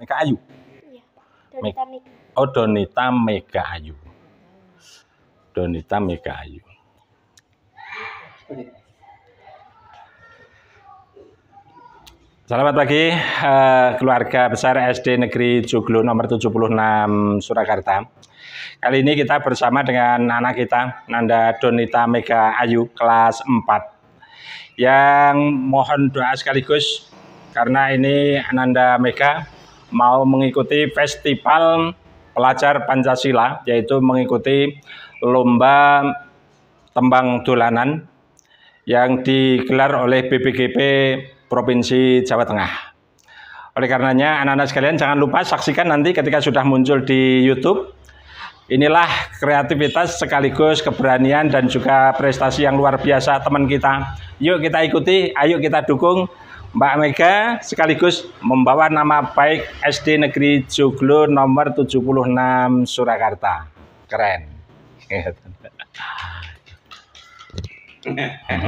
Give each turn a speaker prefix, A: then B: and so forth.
A: Mega Ayu. Iya. Donita Mega. Oh, Donita Mega Ayu. Donita Mega Ayu. Selamat pagi eh, keluarga besar SD Negeri Joglo nomor 76 Surakarta. Kali ini kita bersama dengan anak kita Nanda Donita Mega Ayu kelas 4 yang mohon doa sekaligus karena ini Nanda Mega mau mengikuti festival pelajar Pancasila yaitu mengikuti lomba tembang dolanan yang digelar oleh BPGP Provinsi Jawa Tengah. Oleh karenanya anak-anak sekalian jangan lupa saksikan nanti ketika sudah muncul di YouTube. Inilah kreativitas sekaligus keberanian dan juga prestasi yang luar biasa teman kita. Yuk kita ikuti, ayo kita dukung Mbak Mega sekaligus membawa nama baik SD Negeri Joglo nomor 76 Surakarta. Keren.